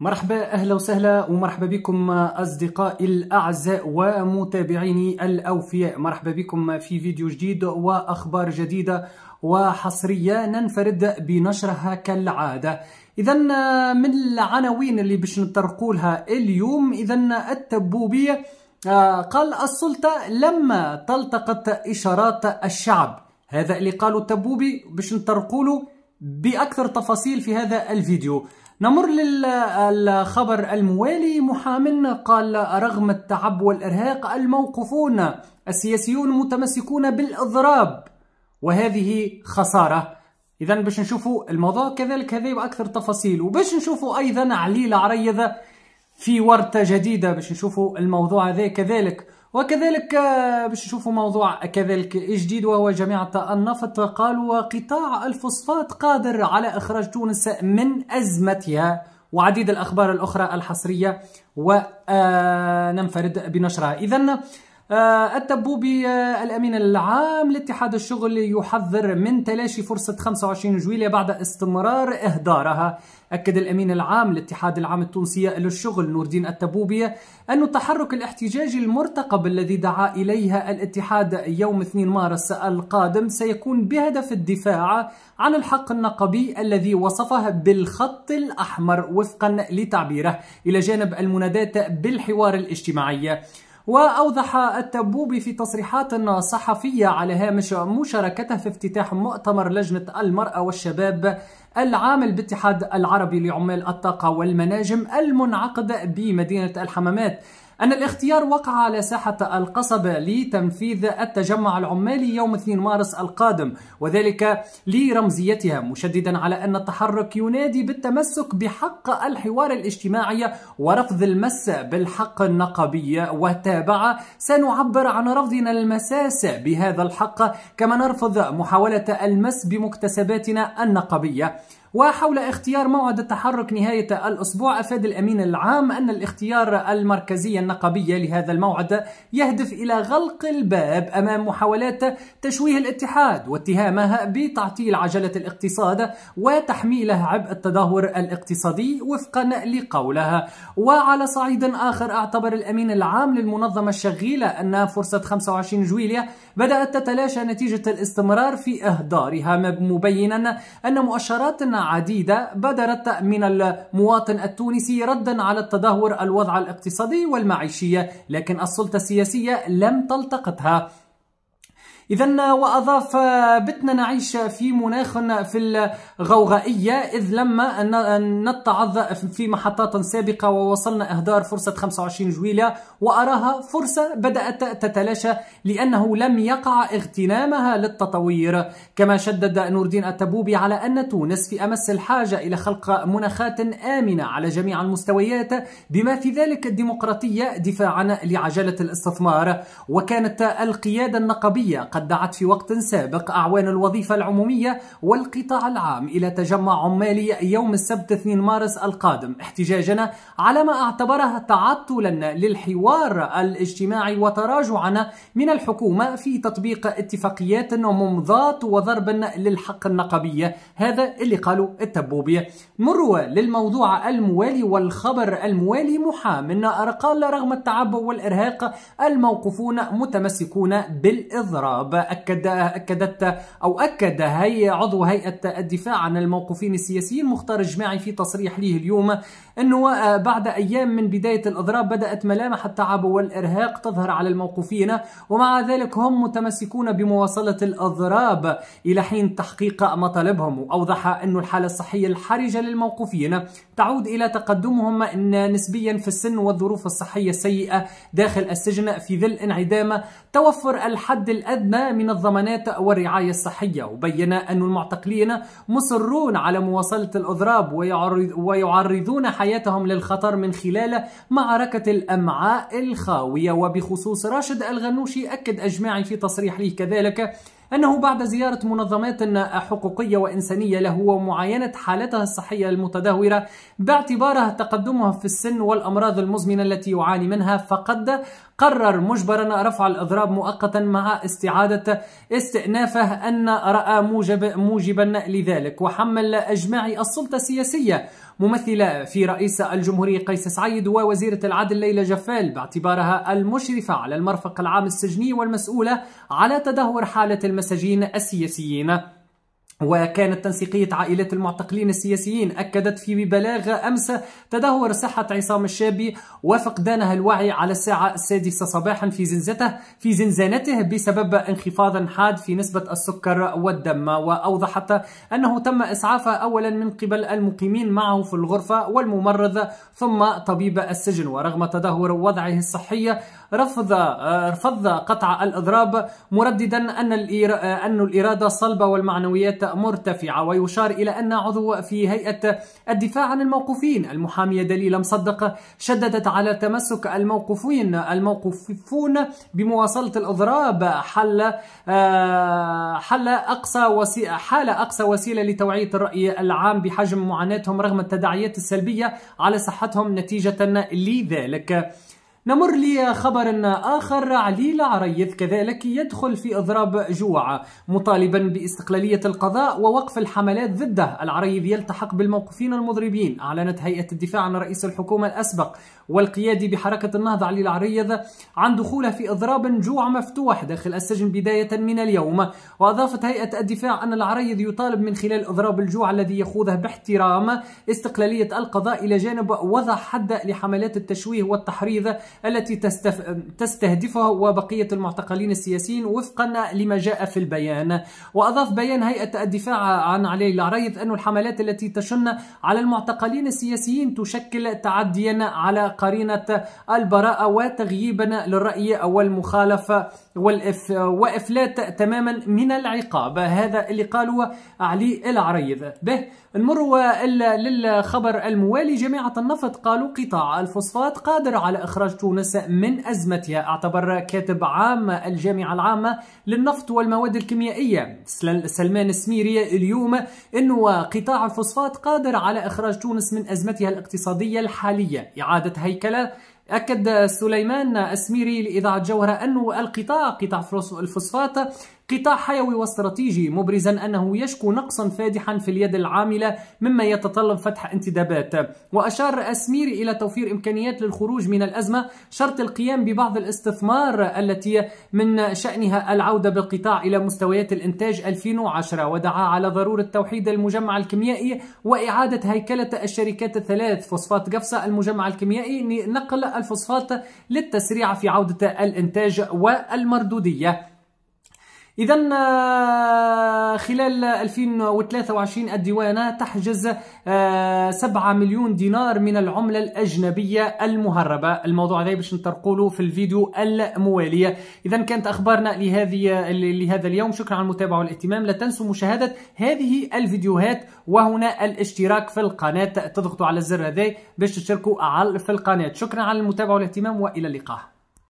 مرحبا اهلا وسهلا ومرحبا بكم اصدقائي الاعزاء ومتابعيني الاوفياء مرحبا بكم في فيديو جديد واخبار جديده وحصريه ننفرد بنشرها كالعاده اذا من العناوين اللي باش نطرقوا لها اليوم اذا التبوبيه آه، قال السلطه لما تلتقط اشارات الشعب هذا اللي قالوا التبوبي باش نطرقوا له باكثر تفاصيل في هذا الفيديو نمر للخبر الموالي محامنا قال رغم التعب والإرهاق الموقفون السياسيون متمسكون بالإضراب وهذه خسارة إذا باش نشوفوا الموضوع كذلك هذا بأكثر تفاصيل وباش نشوفوا أيضا علي العريض في ورطة جديدة باش نشوفوا الموضوع هذا كذلك وكذلك آه، باش نشوفوا موضوع كذلك جديد وهو جامعة النفط قالوا قطاع الفوسفات قادر على إخراج تونس من أزمتها وعديد الأخبار الأخرى الحصرية وننفرد آه، بنشرها إذا آه، التبوبي آه، الأمين العام لاتحاد الشغل يحذر من تلاشي فرصة 25 جويلية بعد استمرار إهدارها أكد الأمين العام للاتحاد العام التونسي للشغل نور الدين التبوبي أن التحرك الاحتجاجي المرتقب الذي دعا إليها الاتحاد يوم 2 مارس القادم سيكون بهدف الدفاع عن الحق النقبي الذي وصفه بالخط الأحمر وفقا لتعبيره إلى جانب المنادات بالحوار الاجتماعي وأوضح التبوبي في تصريحات صحفية على هامش مشاركته في افتتاح مؤتمر لجنة المرأة والشباب العامل باتحاد العربي لعمال الطاقة والمناجم المنعقد بمدينة الحمامات أن الاختيار وقع على ساحة القصبة لتنفيذ التجمع العمالي يوم 2 مارس القادم وذلك لرمزيتها مشددا على أن التحرك ينادي بالتمسك بحق الحوار الاجتماعي ورفض المس بالحق النقبي وتابع سنعبر عن رفضنا المساس بهذا الحق كما نرفض محاولة المس بمكتسباتنا النقبية وحول اختيار موعد التحرك نهاية الأسبوع أفاد الأمين العام أن الاختيار المركزي النقبي لهذا الموعد يهدف إلى غلق الباب أمام محاولات تشويه الاتحاد واتهامه بتعطيل عجلة الاقتصاد وتحميله عبء التدهور الاقتصادي وفقا لقولها وعلى صعيد آخر اعتبر الأمين العام للمنظمة الشغيلة أن فرصة 25 جويليا بدأت تتلاشى نتيجة الاستمرار في إهدارها مبينا أن مؤشرات عديدة بدرت من المواطن التونسي ردا على التدهور الوضع الاقتصادي والمعيشي لكن السلطة السياسية لم تلتقطها إذا وأضاف بتنا نعيش في مناخ في الغوغائية إذ لما نتعظ في محطات سابقة ووصلنا إهدار فرصة 25 جويلة وأراها فرصة بدأت تتلاشى لأنه لم يقع اغتنامها للتطوير كما شدد نور الدين التبوبي على أن تونس في أمس الحاجة إلى خلق مناخات آمنة على جميع المستويات بما في ذلك الديمقراطية دفاعا لعجلة الاستثمار وكانت القيادة النقبية قد دعت في وقت سابق أعوان الوظيفة العمومية والقطاع العام إلى تجمع عمالي يوم السبت 2 مارس القادم احتجاجنا على ما اعتبره تعطلا للحوار الاجتماعي وتراجعنا من الحكومة في تطبيق اتفاقيات ممضاة وضربا للحق النقبية هذا اللي قالوا التبوبية مروا للموضوع الموالي والخبر الموالي محام من قال رغم التعب والإرهاق الموقوفون متمسكون بالإضراب العرب أكد أكدت أو أكد هي عضو هيئة الدفاع عن الموقوفين السياسيين مختار الجماعي في تصريح ليه اليوم أنه آه، بعد أيام من بداية الأضراب بدأت ملامح التعب والإرهاق تظهر على الموقوفين ومع ذلك هم متمسكون بمواصلة الأضراب إلى حين تحقيق مطالبهم وأوضح أن الحالة الصحية الحرجة للموقوفين تعود إلى تقدمهم نسبيا في السن والظروف الصحية السيئة داخل السجن في ظل انعدام توفر الحد الأدنى من الضمانات والرعاية الصحية وبين أن المعتقلين مصرون على مواصلة الأضراب ويعرضون حياتهم للخطر من خلال معركة الأمعاء الخاوية وبخصوص راشد الغنوشي أكد أجماعي في تصريح له كذلك أنه بعد زيارة منظمات حقوقية وإنسانية له ومعاينة حالتها الصحية المتدهورة باعتبارها تقدمها في السن والأمراض المزمنة التي يعاني منها فقد قرر مجبرا رفع الإضراب مؤقتا مع استعادة استئنافه أن رأى موجب موجبا لذلك وحمل أجماعي السلطة السياسية ممثلة في رئيس الجمهورية قيس سعيد ووزيرة العدل ليلى جفال باعتبارها المشرفة على المرفق العام السجني والمسؤولة على تدهور حالة المساجين السياسيين وكانت تنسيقية عائلات المعتقلين السياسيين أكدت في بلاغة أمس تدهور صحة عصام الشابي وفقدانها الوعي على الساعة السادسة صباحا في زنزته في زنزانته بسبب انخفاض حاد في نسبة السكر والدم وأوضحت أنه تم إسعافه أولا من قبل المقيمين معه في الغرفة والممرض ثم طبيب السجن ورغم تدهور وضعه الصحي رفض آه، رفض قطع الإضراب مرددا أن آه، أن الإرادة صلبه والمعنويات مرتفعة ويشار إلى أن عضو في هيئة الدفاع عن الموقوفين المحامية دليلة مصدق شددت على تمسك الموقوفين الموقوفون بمواصلة الإضراب حل آه، حل أقصى وسيلة حال أقصى وسيلة لتوعية الرأي العام بحجم معاناتهم رغم التداعيات السلبية على صحتهم نتيجة لذلك. نمر لخبر آخر علي العريض كذلك يدخل في إضراب جوع مطالبا باستقلالية القضاء ووقف الحملات ضده العريض يلتحق بالموقفين المضربين أعلنت هيئة الدفاع عن رئيس الحكومة الأسبق والقيادي بحركة النهضة علي العريض عن دخوله في إضراب جوع مفتوح داخل السجن بداية من اليوم وأضافت هيئة الدفاع أن العريض يطالب من خلال إضراب الجوع الذي يخوضه باحترام استقلالية القضاء إلى جانب وضع حد لحملات التشويه والتحريض التي تستف... تستهدفها وبقية المعتقلين السياسيين وفقا لما جاء في البيان وأضاف بيان هيئة الدفاع عن علي العريض أن الحملات التي تشن على المعتقلين السياسيين تشكل تعديا على قرينة البراءة وتغييبا للرأي والمخالفة والإف وإفلات تماما من العقاب هذا اللي قالوا علي العريض به نمر للخبر الموالي جماعة النفط قالوا قطاع الفوسفات قادر على إخراج تونس من أزمتها اعتبر كاتب عام الجامعة العامة للنفط والمواد الكيميائية سلمان السميري اليوم أنه قطاع الفوسفات قادر على إخراج تونس من أزمتها الاقتصادية الحالية إعادة هيكلة أكد سليمان السميري لإذاعة جوهرة أن القطاع قطاع الفوسفات قطاع حيوي واستراتيجي مبرزا أنه يشكو نقصا فادحا في اليد العاملة مما يتطلب فتح انتدابات وأشار أسميري إلى توفير إمكانيات للخروج من الأزمة شرط القيام ببعض الاستثمار التي من شأنها العودة بالقطاع إلى مستويات الإنتاج 2010 ودعا على ضرورة توحيد المجمع الكيميائي وإعادة هيكلة الشركات الثلاث فوسفات قفصة المجمع الكيميائي نقل الفوسفات للتسريع في عودة الإنتاج والمردودية إذا آه، خلال 2023 الديوانة تحجز 7 آه، مليون دينار من العملة الأجنبية المهربة الموضوع هذا باش نطرقوا في الفيديو الموالية إذا كانت أخبارنا لهذه لهذا اليوم شكرا على المتابعة والاهتمام لا تنسوا مشاهدة هذه الفيديوهات وهنا الاشتراك في القناة تضغطوا على الزر هذا باش تشتركوا في القناة شكرا على المتابعة والاهتمام وإلى اللقاء